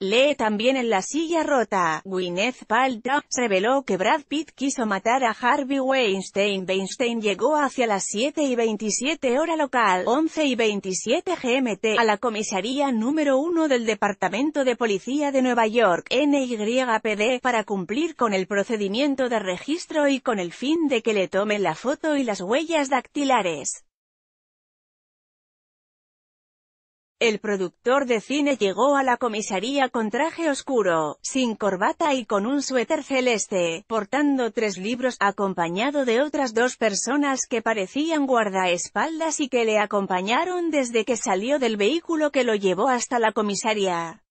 Lee también en La silla rota, Gwyneth Paltrow reveló que Brad Pitt quiso matar a Harvey Weinstein. Weinstein llegó hacia las 7 y 27 hora local, 11 y 27 GMT, a la comisaría número 1 del Departamento de Policía de Nueva York, NYPD, para cumplir con el procedimiento de registro y con el fin de que le tomen la foto y las huellas dactilares. El productor de cine llegó a la comisaría con traje oscuro, sin corbata y con un suéter celeste, portando tres libros, acompañado de otras dos personas que parecían guardaespaldas y que le acompañaron desde que salió del vehículo que lo llevó hasta la comisaría.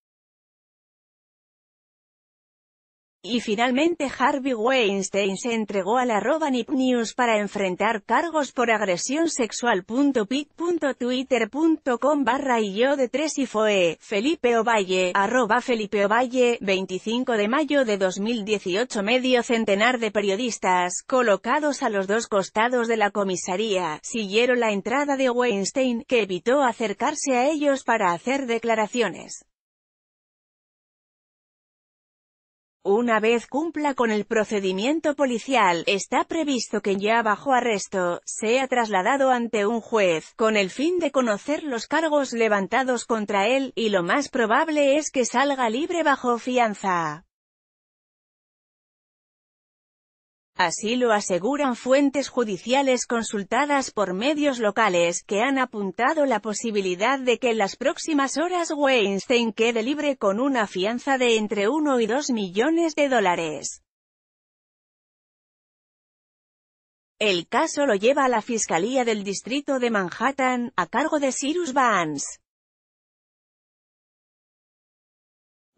Y finalmente Harvey Weinstein se entregó a la Nip News para enfrentar cargos por agresión sexual. pic.twitter.com barra y yo de tres y fue, Felipe Ovalle, arroba Felipe Ovalle, 25 de mayo de 2018 medio centenar de periodistas, colocados a los dos costados de la comisaría, siguieron la entrada de Weinstein, que evitó acercarse a ellos para hacer declaraciones. Una vez cumpla con el procedimiento policial, está previsto que ya bajo arresto, sea trasladado ante un juez, con el fin de conocer los cargos levantados contra él, y lo más probable es que salga libre bajo fianza. Así lo aseguran fuentes judiciales consultadas por medios locales, que han apuntado la posibilidad de que en las próximas horas Weinstein quede libre con una fianza de entre 1 y 2 millones de dólares. El caso lo lleva a la Fiscalía del Distrito de Manhattan, a cargo de Cyrus Vance.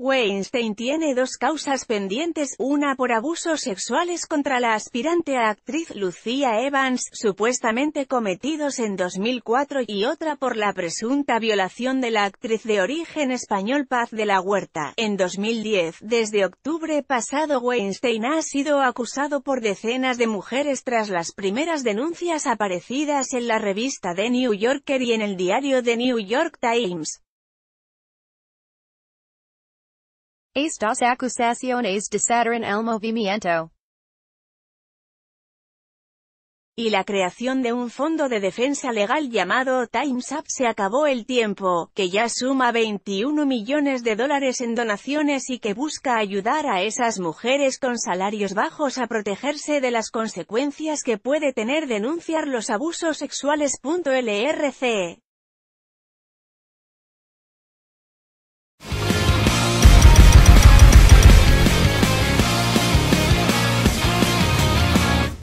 Weinstein tiene dos causas pendientes, una por abusos sexuales contra la aspirante a actriz Lucía Evans, supuestamente cometidos en 2004, y otra por la presunta violación de la actriz de origen español Paz de la Huerta, en 2010. Desde octubre pasado Weinstein ha sido acusado por decenas de mujeres tras las primeras denuncias aparecidas en la revista The New Yorker y en el diario The New York Times. Y la creación de un fondo de defensa legal llamado Time's Up se acabó el tiempo, que ya suma 21 millones de dólares en donaciones y que busca ayudar a esas mujeres con salarios bajos a protegerse de las consecuencias que puede tener denunciar los abusos sexuales.